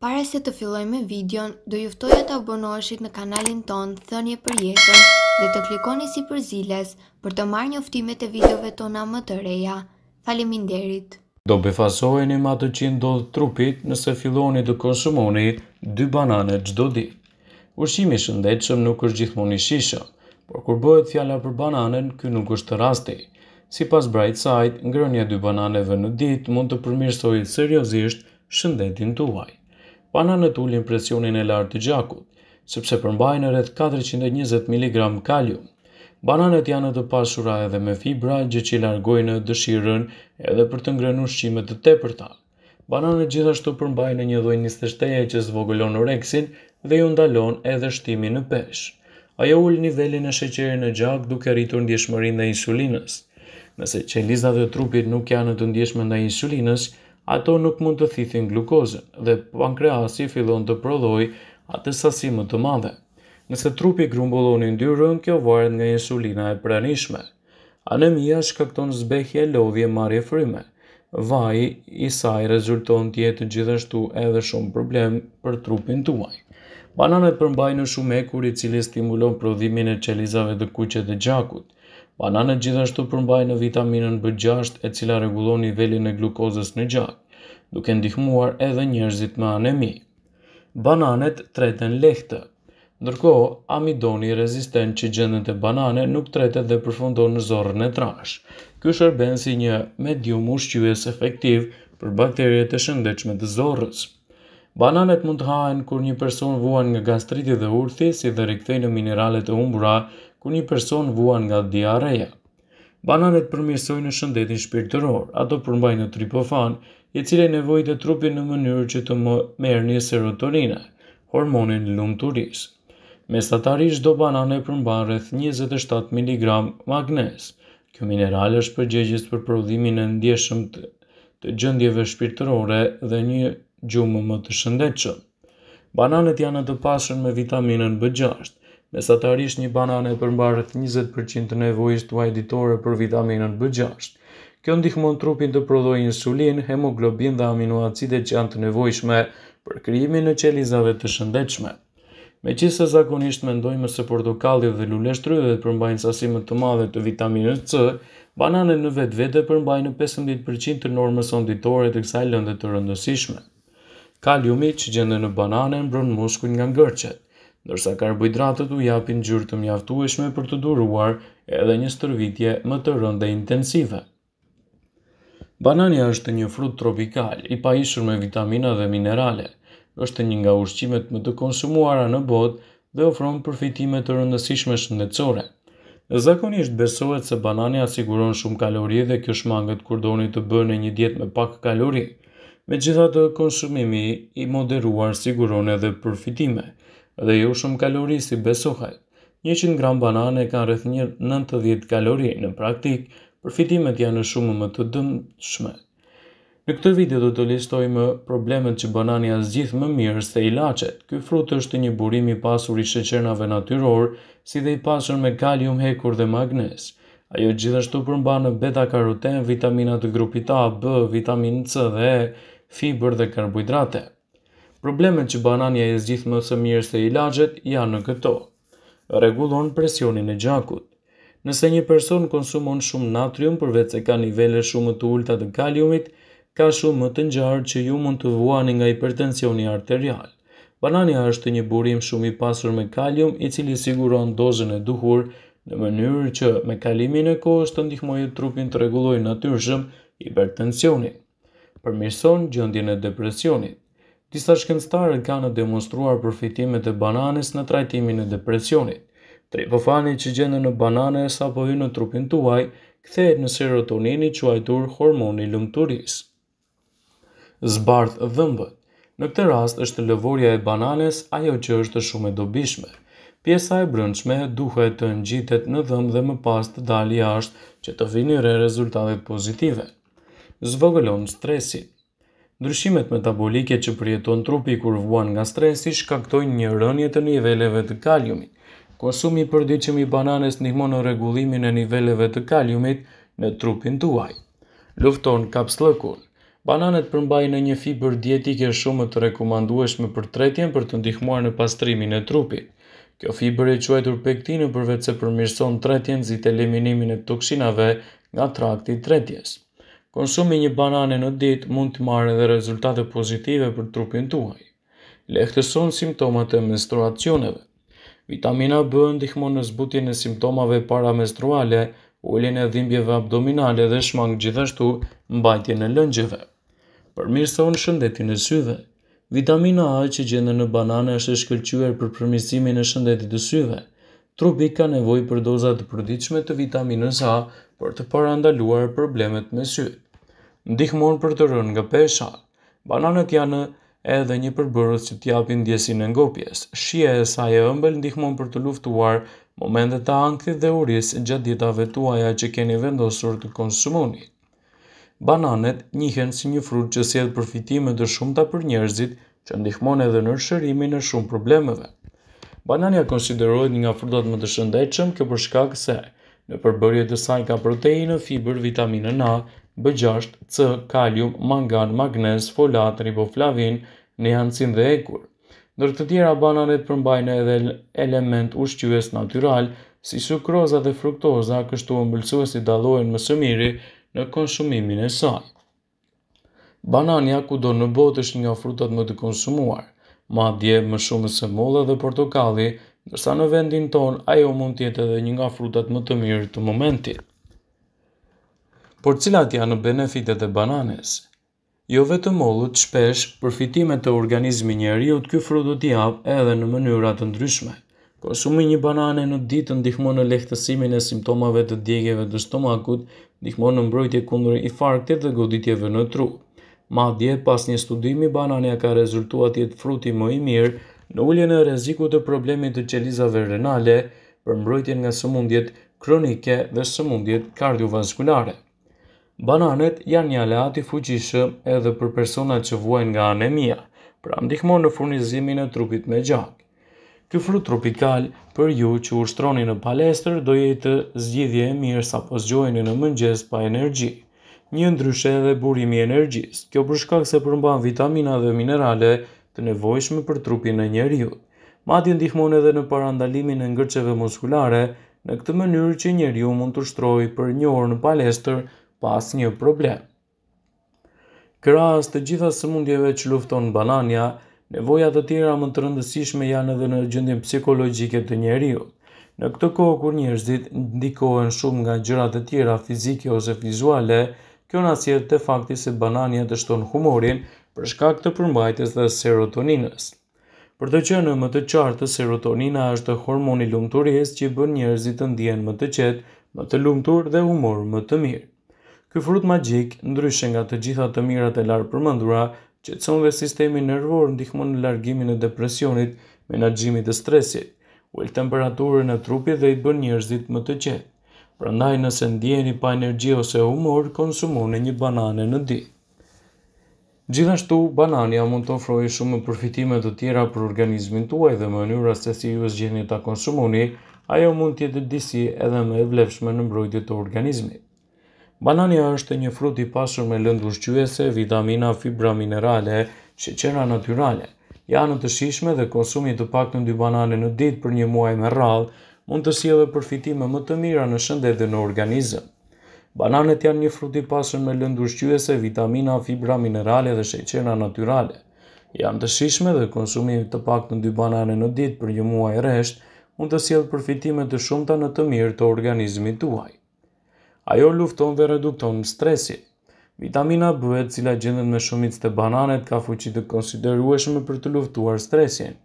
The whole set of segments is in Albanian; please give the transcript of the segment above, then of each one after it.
Pare se të filloj me videon, do juftoj e të abonoshit në kanalin ton, thënje për jetën dhe të klikoni si për ziles për të marrë një uftimet e videove tona më të reja. Falimin derit! Do befasoheni ma të qinë do të trupit nëse filloni të konsumoni dy banane gjdo di. Ushimi shëndecëm nuk është gjithmoni shisha, por kur bëhet fjalla për bananen, kjo nuk është të rasti. Si pas bright side, ngrënja dy bananeve në dit mund të përmirësojit seriosisht shëndetin të uaj bananët ulin presionin e lartë të gjakut, sepse përmbajnë rreth 420 mg kalium. Bananët janë të pasura edhe me fibra, gjë që largojnë dëshirën edhe për të ngrënë ushqime të tepërta. Bananët gjithashtu përmbajnë një lloj nistështeje që zvogëlon oreksin dhe ju ndalon edhe shtimin në peshë. Ajo një nivelin e sheqerit në gjak duke rritur ndjeshmërinë dhe insulinës. Nëse qelizat e trupit nuk janë të ndjeshme ndaj insulinës, ato nuk mund të thithin glukozën dhe pankreasi fillon të prodhoj atë sasi më të madhe. Nëse trupi grumbullon i ndyrën, kjo varet nga insulina e pranishme. Anemia shkakton zbehje lodhje marje fryme. Vaj i saj rezulton tjetë gjithashtu edhe shumë problem për trupin tuaj. Bananet përmbajnë shumë ekur i cili stimulon prodhimin e qelizave të kuqe dhe gjakut. Bananët gjithashtu përmbajnë vitaminën B6 e cila regulon nivelin e glukozës në gjak, duke ndihmuar edhe njerëzit me anemi. Bananet tretën lehtë. Ndërko, amidoni rezistent që gjendën të banane nuk tretët dhe përfundon në zorën e trash. Ky shërben si një medium ushqyës efektiv për bakterjet e shëndechme të zorës. Bananet mund të hajnë kur një person vuan nga gastriti dhe urthi, si dhe rikthejnë mineralet e umbra ku një person vuan nga diareja. Bananet përmirësojnë në shëndetin shpirtëror, ato përmbajnë në tripofan, i cile e nevojit e trupin në mënyrë që të më merë një serotonina, hormonin lumë turis. Mesatarish do banane përmban rreth 27 mg magnes, Kjo mineral është përgjegjës për prodhimin e ndjeshëm të, gjëndjeve shpirtërore dhe një gjumë më të shëndetshëm. Bananet janë të pasur me vitaminën B6, Mesatarisht një banane përmbarët 20% të nevojës të ajditore ditore për vitaminën B6. Kjo ndihmon trupin të prodhojë insulin, hemoglobin dhe aminoacide që janë të nevojshme për krijimin e qelizave të shëndetshme. Me që se zakonisht mendojmë se portokalli dhe luleshtryve përmbajnë sasimet të madhe të vitaminës C, banane në vetë vete përmbajnë 15% të normës onditore të kësaj dhe të rëndësishme. Kaliumi që gjende në banane mbron muskuj nga ngërqet ndërsa karbohidratet u japin gjyrë të mjaftueshme për të duruar edhe një stërvitje më të e intensive. Banania është një frut tropikal i pajishur me vitamina dhe minerale. Është një nga ushqimet më të konsumuara në botë dhe ofron përfitime të rëndësishme shëndetësore. Zakonisht besohet se banania siguron shumë kalori dhe kjo shmanget kur doni të bëni një dietë me pak kalori. Me gjitha të konsumimi i moderuar siguron edhe përfitime dhe jo shumë kalori si besohaj. 100 gram banane ka rrëth një 90 kalori në praktik, përfitimet janë shumë më të shme. Në këtë video do të listojmë problemet që banani as gjithë më mirë se ilacet. Ky frut është një burim i pasur i sheqernave natyror, si dhe i pasur me kalium hekur dhe magnez. Ajo gjithashtu përmban beta karoten, vitamina të grupit A, B, vitamin C dhe E, fibër dhe karbohidrate problemet që banania e zgjith më së mirë se ilaxhet janë në këto. Rregullon presionin e gjakut. Nëse një person konsumon shumë natrium përveç se ka nivele shumë të ulta të kaliumit, ka shumë më të ngjarë që ju mund të vuani nga hipertensioni arterial. Banania është një burim shumë i pasur me kalium i cili siguron dozën e duhur në mënyrë që me kalimin e kohës të ndihmojë trupin të rregullojë natyrshëm hipertensionin. Përmirson gjendjen e depresionit disa shkencëtarët kanë demonstruar përfitimet e bananës në trajtimin e depresionit. Tripofani që gjende në bananës apo hyn në trupin tuaj, kthejt në serotonini që ajtur hormoni lëmëturis. Zbardh dhëmbët Në këtë rast është lëvorja e bananës ajo që është shumë e dobishme. Pjesa e brëndshme duhet të ngjitet në dhëmb dhe më pas të dalë jashtë që të vini re rezultatet pozitive. Zvogëlon stresin. Ndryshimet metabolike që përjeton trupi kur vuan nga stresi shkaktojnë një rënje të niveleve të kaliumit. Konsumi për përditshëm i bananes ndihmon në regullimin e niveleve të kaliumit në trupin të uaj. Lufton kaps lëkun. Bananet përmbajnë në një fiber dietike shumë të rekomandueshme për tretjen për të ndihmuar në pastrimin e trupit. Kjo fiber e quajtur pektinë përve që përmirëson tretjen zite eliminimin e toksinave nga traktit tretjes. Konsumi një banane në ditë mund të marrë dhe rezultate pozitive për trupin tuaj. Lehtëson simptomat e menstruacioneve. Vitamina B ndihmon në zbutjen e simptomave paramenstruale, ullin e dhimbjeve abdominale dhe shmang gjithashtu mbajtjen e lëngjeve. Përmirëson shëndetin e syve. Vitamina A që gjendet në banane është e shkëlqyer për përmirësimin e shëndetit të syve. Trupi ka nevojë për doza të përditshme të vitaminës A për të parandaluar problemet me sy. Ndihmon për të rënë nga pesha. Bananët janë edhe një përbërës që t'japin ndjesin e ngopjes. Shia e saj e ëmbël ndihmon për të luftuar momentet e ankthit dhe uris gjatë ditave tuaja që keni vendosur të konsumoni. Bananet njihen si një frut që edhe përfitime të shumta për njerëzit, që ndihmon edhe në shërimin e shumë problemeve. Banania konsiderohet një nga frutat më të shëndetshëm, kjo për shkak se Në përbërje të saj ka proteinë, fiber, vitaminë A, B6, C, kalium, mangan, magnez, folat, riboflavin, neancin dhe ekur. Ndër të tjera bananet përmbajnë edhe element ushqyes natyral, si sukroza dhe fruktoza, kështu ëmbëlsuesi dallohen më së miri në konsumimin e saj. Banania do në botë është një frutat më të konsumuar, madje më shumë se molla dhe portokalli, Nërsa në vendin ton ajo mund të jetë edhe një nga frutat më të mirë të momentit. Por cilat janë benefitet e bananes? Jo vetë mollut shpesh përfitimet të organizmi njeriut kjo frutu t'jap edhe në mënyrat të ndryshme. Konsumi një banane në ditë ndihmon në lehtësimin e simptomave të djegjeve të stomakut, ndihmon në mbrojtje kundër infarktit dhe goditjeve në tru. Madje pas një studimi banania ka rezultuar të jetë fruti më i mirë në ullje në reziku të problemit të qelizave renale për mbrojtjen nga sëmundjet kronike dhe sëmundjet kardiovaskulare. Bananet janë një aleati i fuqishëm edhe për personat që vuajnë nga anemia, pra ndihmon në furnizimin e trupit me gjak. Ky frut tropikal për ju që ushtroni në palestër do jetë zgjidhje e mirë sa po në mëngjes pa energji. Një ndryshe dhe burimi i energjisë. Kjo për shkak se përmban vitamina dhe minerale të nevojshme për trupin e njeriu. Madje ndihmon edhe në parandalimin e ngërçeve muskulare, në këtë mënyrë që njeriu mund të shtrojë për një orë në palestër pa asnjë problem. Krahas të gjitha sëmundjeve që lufton bananja, nevoja të tjera më të rëndësishme janë edhe në gjendjen psikologjike të njeriu. Në këtë kohë kur njerëzit ndikohen shumë nga gjërat e tjera fizike ose vizuale, Kjo në asjet të fakti se banania të shton humorin për shkak të përmbajtës dhe serotoninës. Për të qenë më të qartë, serotonina është hormoni lumëturjes që bën njerëzit të ndjenë më të qetë, më të lumëtur dhe humor më të mirë. Ky frut magjik, ndryshe nga të gjitha të mirat e larë përmendura, qetëson dhe sistemi nervor ndihmon në largimin e depresionit, menaxhimit e stresit, ul temperaturën e trupit dhe i bën njerëzit më të qetë prandaj nëse ndjeni pa energji ose humor, konsumoni një banane në ditë. Gjithashtu, banania mund të ofrojë shumë përfitime të tjera për organizmin tuaj dhe mënyra se si ju zgjeni ta konsumoni, ajo mund të jetë disi edhe më e vlefshme në mbrojtje të organizmit. Banania është një frut i pasur me lëndë ushqyese, vitamina, fibra minerale, sheqera natyrale. Janë të shishme dhe konsumi të pak në dy banane në ditë për një muaj me rralë, mund të sjellë përfitime më të mira në shëndet dhe në organizëm. Bananet janë një frut i pasur me lëndë ushqyese, vitamina, fibra, minerale dhe sheqera natyrale. Janë të shishme dhe konsumi i të paktën 2 banane në ditë për një muaj rresht mund të sjellë përfitime të shumta në të mirë të organizmit tuaj. Ajo lufton dhe redukton stresin. Vitamina B, e cila gjendet me shumicën e bananeve, ka fuqi të konsiderueshme për të luftuar stresin.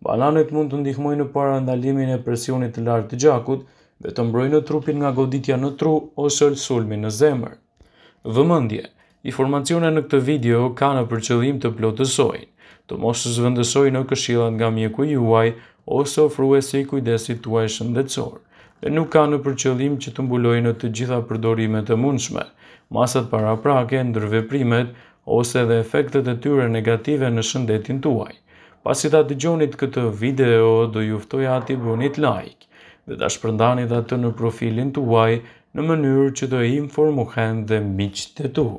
Bananët mund të ndihmojnë në para ndalimin e presionit të lartë të gjakut dhe të mbrojnë trupin nga goditja në tru ose sulmi në zemër. Vëmëndje, informacione në këtë video ka në përqëllim të plotësojnë, të mos të zvëndësojnë në këshilat nga mjeku juaj ose ofruesi i kujdesit tuaj shëndetësor, dhe nuk ka në përqëllim që të mbulojnë të gjitha përdorimet të mundshme, masat para prake, ndërveprimet ose dhe efektet e tyre negative në shëndetin tuaj. Pas i ta të gjonit këtë video, do juftoj ati bunit like dhe da shpërndani dhe të në profilin të uaj në mënyrë që do informohen dhe miqtë të